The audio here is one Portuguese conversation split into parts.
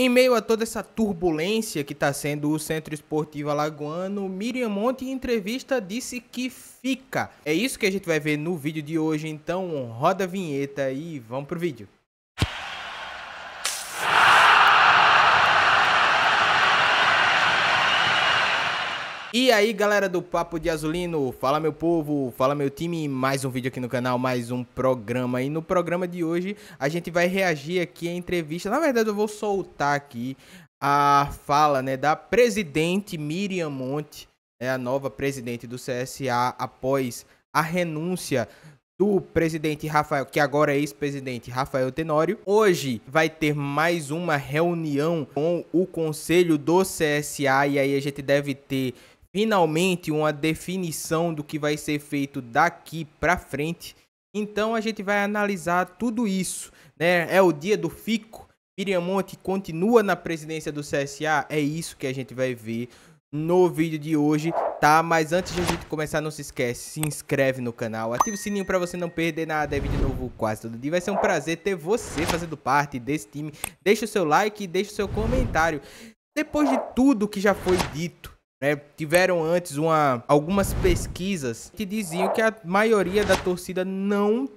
Em meio a toda essa turbulência que está sendo o Centro Esportivo Alagoano, Miriam Monte em entrevista disse que fica. É isso que a gente vai ver no vídeo de hoje, então roda a vinheta e vamos pro vídeo. E aí galera do Papo de Azulino, fala meu povo, fala meu time, mais um vídeo aqui no canal, mais um programa. E no programa de hoje a gente vai reagir aqui à entrevista, na verdade eu vou soltar aqui a fala né, da presidente Miriam Monte, é a nova presidente do CSA após a renúncia do presidente Rafael, que agora é ex-presidente Rafael Tenório. Hoje vai ter mais uma reunião com o conselho do CSA e aí a gente deve ter finalmente uma definição do que vai ser feito daqui para frente. Então a gente vai analisar tudo isso, né? É o dia do fico. Miriam Monte continua na presidência do CSA, é isso que a gente vai ver no vídeo de hoje, tá? Mas antes de a gente começar, não se esquece, se inscreve no canal, ativa o sininho para você não perder nada, é vídeo novo quase todo dia. Vai ser um prazer ter você fazendo parte desse time. Deixa o seu like e deixa o seu comentário. Depois de tudo que já foi dito, né? Tiveram antes uma, algumas pesquisas que diziam que a maioria da torcida não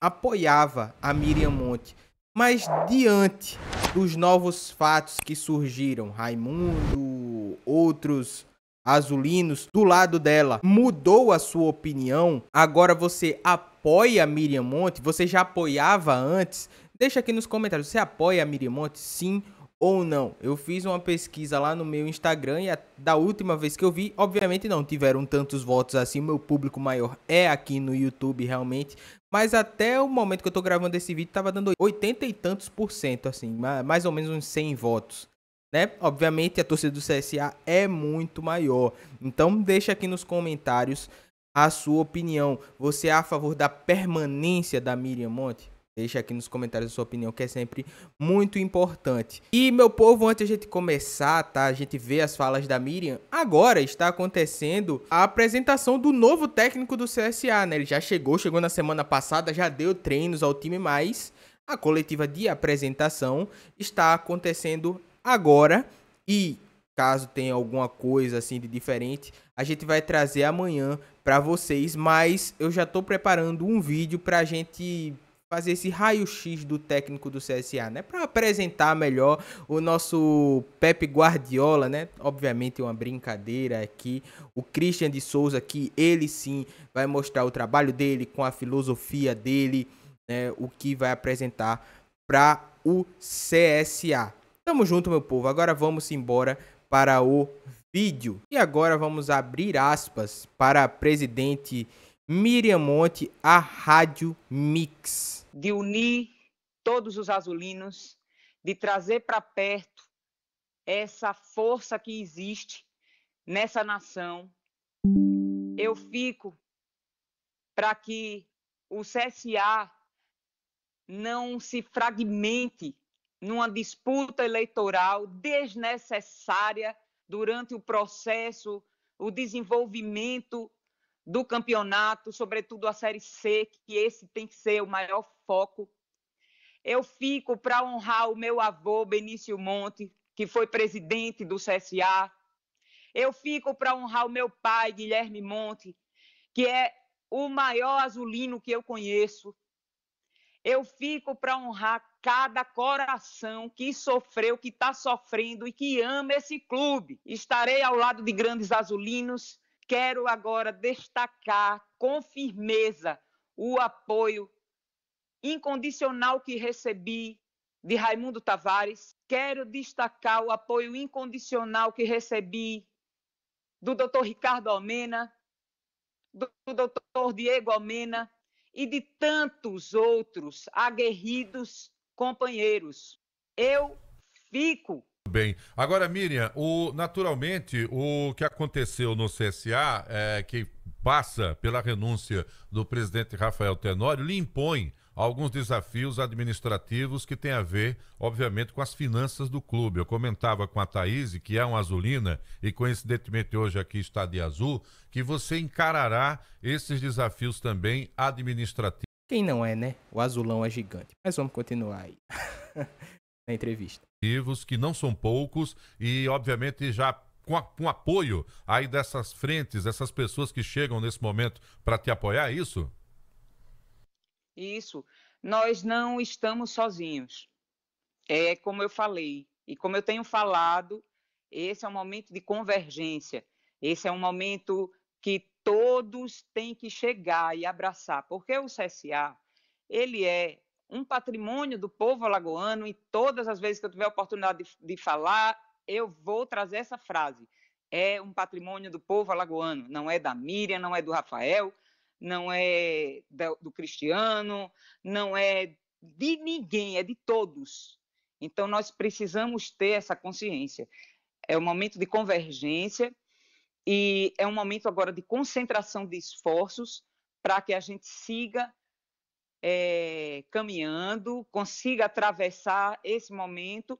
apoiava a Miriam Monte. Mas diante dos novos fatos que surgiram, Raimundo, outros azulinos do lado dela, mudou a sua opinião? Agora você apoia a Miriam Monte? Você já apoiava antes? Deixa aqui nos comentários, você apoia a Miriam Monte? Sim ou ou não. Eu fiz uma pesquisa lá no meu Instagram e a, da última vez que eu vi, obviamente não tiveram tantos votos assim. Meu público maior é aqui no YouTube realmente. Mas até o momento que eu tô gravando esse vídeo, tava dando 80 e tantos por cento, assim, mais ou menos uns 100 votos. Né? Obviamente a torcida do CSA é muito maior. Então deixa aqui nos comentários a sua opinião. Você é a favor da permanência da Miriam Monte? Deixa aqui nos comentários a sua opinião, que é sempre muito importante. E, meu povo, antes a gente começar, tá? A gente vê as falas da Miriam. Agora está acontecendo a apresentação do novo técnico do CSA, né? Ele já chegou, chegou na semana passada, já deu treinos ao time, mas a coletiva de apresentação está acontecendo agora. E caso tenha alguma coisa assim de diferente, a gente vai trazer amanhã para vocês, mas eu já tô preparando um vídeo pra gente fazer esse raio-x do técnico do CSA, né? Para apresentar melhor o nosso Pepe Guardiola, né? Obviamente é uma brincadeira aqui. O Christian de Souza que ele sim vai mostrar o trabalho dele com a filosofia dele, né? O que vai apresentar para o CSA. Tamo junto, meu povo. Agora vamos embora para o vídeo. E agora vamos abrir aspas para presidente Miriam Monte, a Rádio Mix. De unir todos os azulinos, de trazer para perto essa força que existe nessa nação. Eu fico para que o CSA não se fragmente numa disputa eleitoral desnecessária durante o processo, o desenvolvimento do campeonato, sobretudo a Série C, que esse tem que ser o maior foco. Eu fico para honrar o meu avô, Benício Monte, que foi presidente do CSA. Eu fico para honrar o meu pai, Guilherme Monte, que é o maior azulino que eu conheço. Eu fico para honrar cada coração que sofreu, que está sofrendo e que ama esse clube. Estarei ao lado de grandes azulinos quero agora destacar com firmeza o apoio incondicional que recebi de Raimundo Tavares. Quero destacar o apoio incondicional que recebi do Dr. Ricardo Almena, do Dr. Diego Almena e de tantos outros aguerridos companheiros. Eu fico Bem, agora Miriam, o, naturalmente o que aconteceu no CSA, é, que passa pela renúncia do presidente Rafael Tenório, lhe impõe alguns desafios administrativos que têm a ver, obviamente, com as finanças do clube. Eu comentava com a Thaís, que é uma azulina, e coincidentemente hoje aqui está de azul, que você encarará esses desafios também administrativos. Quem não é, né? O azulão é gigante. Mas vamos continuar aí. na entrevista. Que não são poucos e, obviamente, já com, a, com apoio aí dessas frentes, dessas pessoas que chegam nesse momento para te apoiar, é isso? Isso. Nós não estamos sozinhos. É como eu falei e como eu tenho falado, esse é um momento de convergência. Esse é um momento que todos têm que chegar e abraçar, porque o CSA ele é um patrimônio do povo alagoano, e todas as vezes que eu tiver a oportunidade de, de falar, eu vou trazer essa frase. É um patrimônio do povo alagoano, não é da Miriam, não é do Rafael, não é do Cristiano, não é de ninguém, é de todos. Então, nós precisamos ter essa consciência. É um momento de convergência e é um momento agora de concentração de esforços para que a gente siga é, caminhando, consiga atravessar esse momento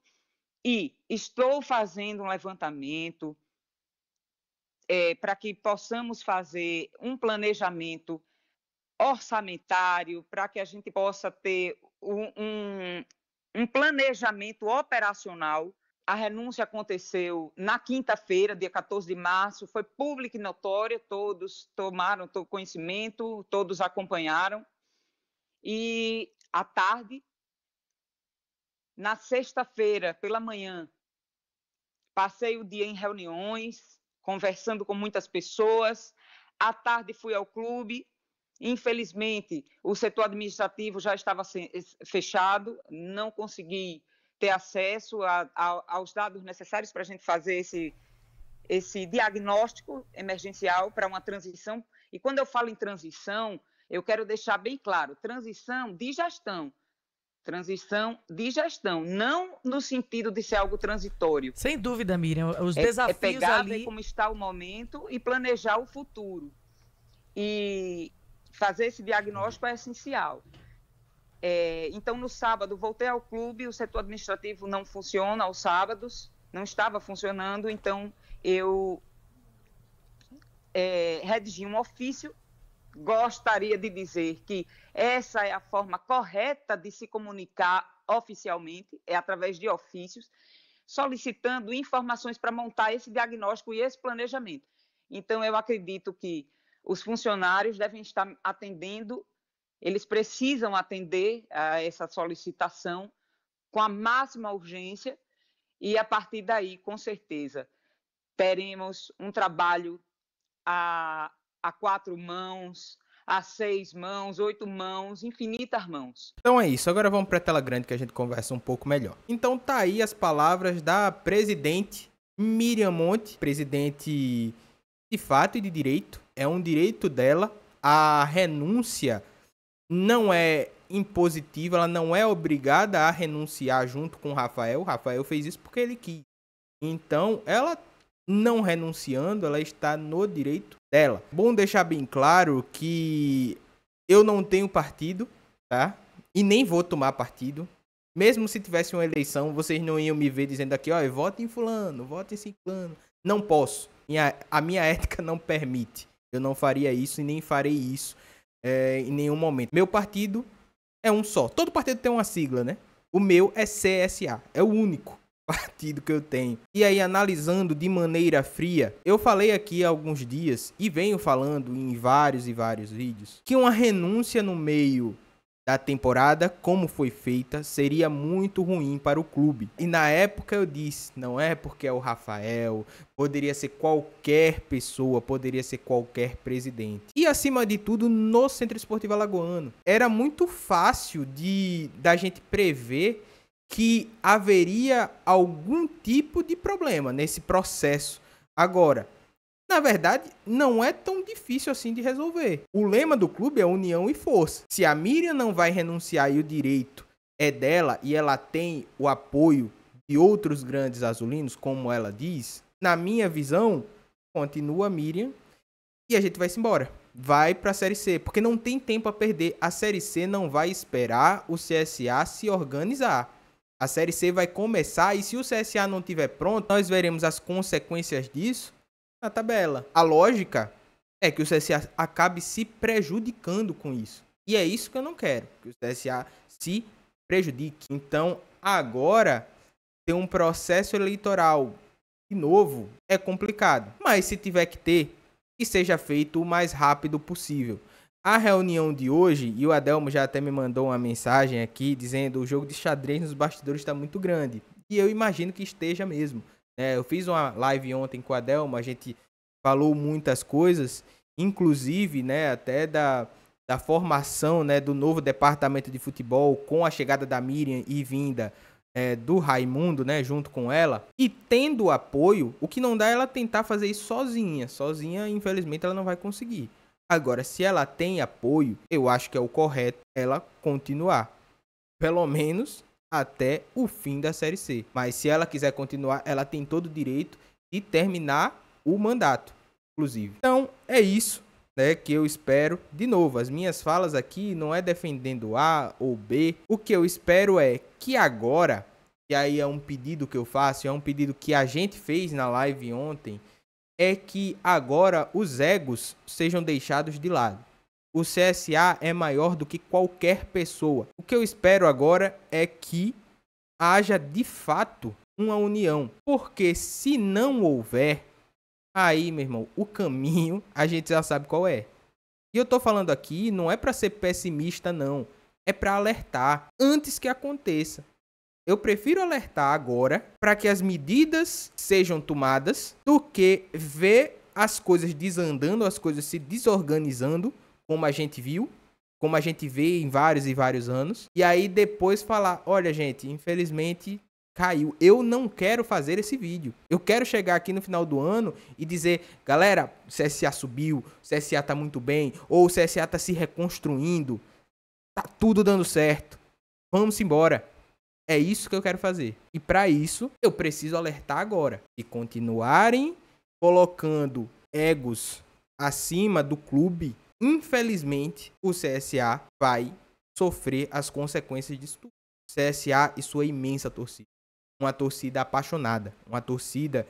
e estou fazendo um levantamento é, para que possamos fazer um planejamento orçamentário, para que a gente possa ter um, um, um planejamento operacional. A renúncia aconteceu na quinta-feira, dia 14 de março, foi pública e notória, todos tomaram conhecimento, todos acompanharam. E à tarde, na sexta-feira, pela manhã, passei o dia em reuniões, conversando com muitas pessoas. À tarde, fui ao clube. Infelizmente, o setor administrativo já estava fechado, não consegui ter acesso a, a, aos dados necessários para a gente fazer esse, esse diagnóstico emergencial para uma transição. E quando eu falo em transição, eu quero deixar bem claro: transição de gestão. Transição de gestão, não no sentido de ser algo transitório. Sem dúvida, Miriam. Os é, é desafios. É pegar ali... como está o momento e planejar o futuro. E fazer esse diagnóstico é essencial. É, então, no sábado, voltei ao clube, o setor administrativo não funciona aos sábados, não estava funcionando, então eu é, redigi um ofício gostaria de dizer que essa é a forma correta de se comunicar oficialmente, é através de ofícios, solicitando informações para montar esse diagnóstico e esse planejamento. Então, eu acredito que os funcionários devem estar atendendo, eles precisam atender a essa solicitação com a máxima urgência, e a partir daí, com certeza, teremos um trabalho a a quatro mãos, a seis mãos, oito mãos, infinitas mãos. Então é isso, agora vamos para a tela grande que a gente conversa um pouco melhor. Então tá aí as palavras da presidente Miriam Monte, presidente de fato e de direito, é um direito dela. A renúncia não é impositiva, ela não é obrigada a renunciar junto com o Rafael. O Rafael fez isso porque ele quis. Então, ela não renunciando, ela está no direito dela. Bom deixar bem claro que eu não tenho partido, tá? E nem vou tomar partido. Mesmo se tivesse uma eleição, vocês não iam me ver dizendo aqui, ó, vote em fulano, vote em ciclano. Não posso. Minha, a minha ética não permite. Eu não faria isso e nem farei isso é, em nenhum momento. Meu partido é um só. Todo partido tem uma sigla, né? O meu é CSA. É o único partido que eu tenho. E aí, analisando de maneira fria, eu falei aqui há alguns dias e venho falando em vários e vários vídeos que uma renúncia no meio da temporada, como foi feita, seria muito ruim para o clube. E na época eu disse, não é porque é o Rafael, poderia ser qualquer pessoa, poderia ser qualquer presidente. E acima de tudo, no Centro Esportivo Alagoano, era muito fácil de da gente prever que haveria algum tipo de problema nesse processo. Agora, na verdade, não é tão difícil assim de resolver. O lema do clube é união e força. Se a Miriam não vai renunciar e o direito é dela e ela tem o apoio de outros grandes azulinos, como ela diz, na minha visão, continua a Miriam e a gente vai se embora. Vai para a Série C, porque não tem tempo a perder. A Série C não vai esperar o CSA se organizar. A Série C vai começar e se o CSA não tiver pronto, nós veremos as consequências disso na tabela. A lógica é que o CSA acabe se prejudicando com isso. E é isso que eu não quero, que o CSA se prejudique. Então, agora ter um processo eleitoral de novo é complicado, mas se tiver que ter, que seja feito o mais rápido possível. A reunião de hoje, e o Adelmo já até me mandou uma mensagem aqui dizendo o jogo de xadrez nos bastidores está muito grande. E eu imagino que esteja mesmo. É, eu fiz uma live ontem com o Adelmo, a gente falou muitas coisas, inclusive né, até da, da formação né, do novo departamento de futebol com a chegada da Miriam e vinda é, do Raimundo, né, junto com ela, e tendo apoio, o que não dá é ela tentar fazer isso sozinha. Sozinha, infelizmente, ela não vai conseguir. Agora, se ela tem apoio, eu acho que é o correto ela continuar. Pelo menos até o fim da Série C. Mas se ela quiser continuar, ela tem todo o direito de terminar o mandato, inclusive. Então, é isso. Né, que eu espero, de novo, as minhas falas aqui não é defendendo A ou B. O que eu espero é que agora, e aí é um pedido que eu faço, é um pedido que a gente fez na live ontem, é que agora os egos sejam deixados de lado. O CSA é maior do que qualquer pessoa. O que eu espero agora é que haja de fato uma união, porque se não houver, aí, meu irmão, o caminho a gente já sabe qual é. E eu tô falando aqui não é para ser pessimista não, é para alertar antes que aconteça. Eu prefiro alertar agora para que as medidas sejam tomadas do que ver as coisas desandando, as coisas se desorganizando, como a gente viu, como a gente vê em vários e vários anos, e aí depois falar: olha, gente, infelizmente caiu. Eu não quero fazer esse vídeo. Eu quero chegar aqui no final do ano e dizer, galera, o CSA subiu, o CSA tá muito bem, ou o CSA tá se reconstruindo, tá tudo dando certo. Vamos embora. É isso que eu quero fazer. E para isso, eu preciso alertar agora e continuarem colocando egos acima do clube. Infelizmente, o CSA vai sofrer as consequências disso tudo. CSA e sua imensa torcida. Uma torcida apaixonada, uma torcida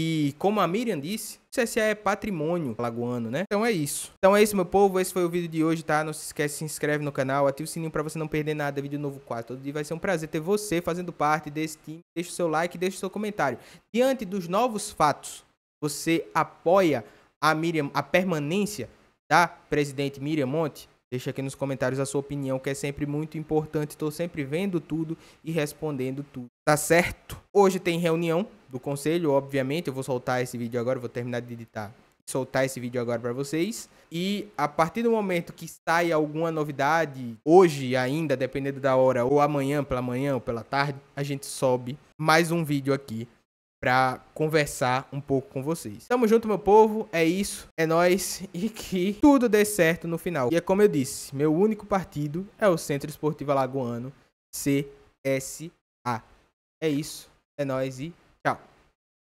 e como a Miriam disse, o CSA é patrimônio lagoano, né? Então é isso. Então é isso, meu povo. Esse foi o vídeo de hoje, tá? Não se esquece, se inscreve no canal, ativa o sininho pra você não perder nada. Vídeo novo quase todo dia. Vai ser um prazer ter você fazendo parte desse time. Deixa o seu like, deixa o seu comentário. Diante dos novos fatos, você apoia a Miriam, a permanência da presidente Miriam Monte? Deixa aqui nos comentários a sua opinião, que é sempre muito importante. Estou sempre vendo tudo e respondendo tudo. Tá certo? Hoje tem reunião do conselho, obviamente. Eu vou soltar esse vídeo agora, vou terminar de editar soltar esse vídeo agora para vocês. E a partir do momento que sai alguma novidade, hoje ainda, dependendo da hora, ou amanhã, pela manhã ou pela tarde, a gente sobe mais um vídeo aqui para conversar um pouco com vocês. Tamo junto, meu povo. É isso. É nós e que tudo dê certo no final. E é como eu disse, meu único partido é o Centro Esportivo Alagoano, CSA. É isso. É nós e